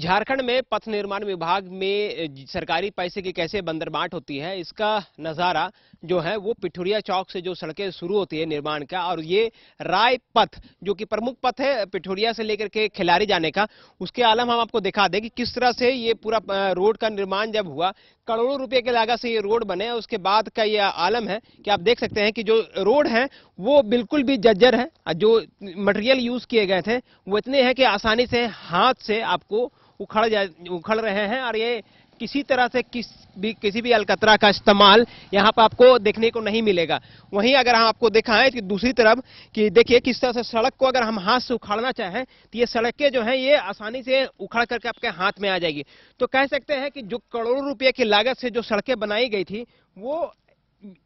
झारखंड में पथ निर्माण विभाग में सरकारी पैसे की कैसे बंदरबांट होती है इसका नज़ारा जो है वो पिठुरिया चौक से जो सड़कें शुरू होती है निर्माण का और ये राय पथ जो कि प्रमुख पथ है पिठुरिया से लेकर के खिलारी जाने का उसके आलम हम आपको दिखा दें कि किस तरह से ये पूरा रोड का निर्माण जब हुआ करोड़ों रुपए के लागत से ये रोड बने उसके बाद का ये आलम है कि आप देख सकते हैं कि जो रोड है वो बिल्कुल भी जज्जर है जो मटेरियल यूज़ किए गए थे वो इतने हैं कि आसानी से हाथ से आपको उखड़ जा उखड़ रहे हैं और ये किसी तरह से किस भी किसी भी अलकतरा का इस्तेमाल यहाँ पर आपको देखने को नहीं मिलेगा वहीं अगर हम आपको दिखाएं कि दूसरी तरफ कि देखिए किस तरह से सड़क को अगर हम हाथ से उखाड़ना चाहें तो ये सड़कें जो हैं ये आसानी से उखाड़ करके आपके हाथ में आ जाएगी तो कह सकते हैं कि जो करोड़ों रुपये की लागत से जो सड़कें बनाई गई थी वो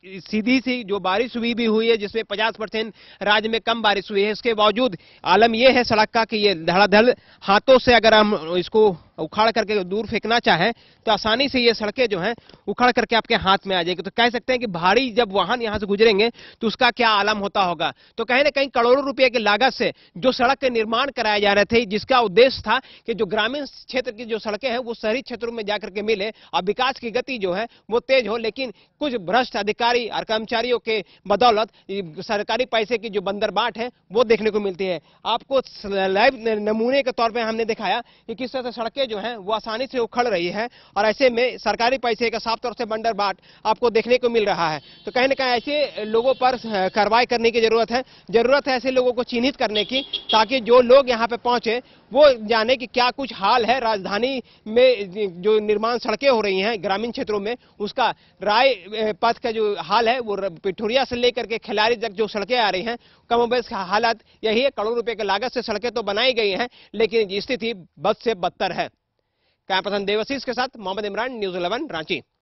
सीधी सी जो बारिश हुई भी हुई है जिसमें 50 परसेंट राज्य में कम बारिश हुई है इसके बावजूद आलम यह है सड़क का कि ये धड़ाधड़ हाथों से अगर हम इसको उखाड़ करके दूर फेंकना चाहें तो आसानी से ये सड़कें जो हैं उखाड़ करके आपके हाथ में आ जाएगी तो कह सकते हैं कि भारी जब वाहन यहाँ से गुजरेंगे तो उसका क्या आलम होता होगा तो कहीं ना कहीं करोड़ों रुपये की लागत से जो सड़क के निर्माण कराए जा रहे थे जिसका उद्देश्य था कि जो ग्रामीण क्षेत्र की जो सड़कें हैं वो शहरी क्षेत्रों में जाकर के मिले और विकास की गति जो है वो तेज हो लेकिन कुछ भ्रष्ट अधिकारी और कर्मचारियों के बदौलत सरकारी पैसे की जो बंदरबाट है वो देखने को मिलती है आपको लाइव नमूने के तौर पर हमने दिखाया कि किस तरह से सड़कें कीमतें जो हैं वो आसानी से उखड़ रही है और ऐसे में सरकारी पैसे का साफ तौर से बंडर बाट आपको देखने को मिल रहा है तो कहीं ना कहीं ऐसे लोगों पर कार्रवाई करने की जरूरत है जरूरत है ऐसे लोगों को चिन्हित करने की ताकि जो लोग यहाँ पे पहुंचे वो जाने कि क्या कुछ हाल है राजधानी में जो निर्माण सड़कें हो रही हैं ग्रामीण क्षेत्रों में उसका राय पथ का जो हाल है वो पिठोरिया से लेकर के खिलाड़ी तक जो सड़कें आ रही हैं कमोबेश हालत यही है करोड़ों रुपए की लागत से सड़कें तो बनाई गई हैं लेकिन स्थिति बद से बदतर है कैंपसन देवशीष के साथ मोहम्मद इमरान न्यूज इलेवन रांची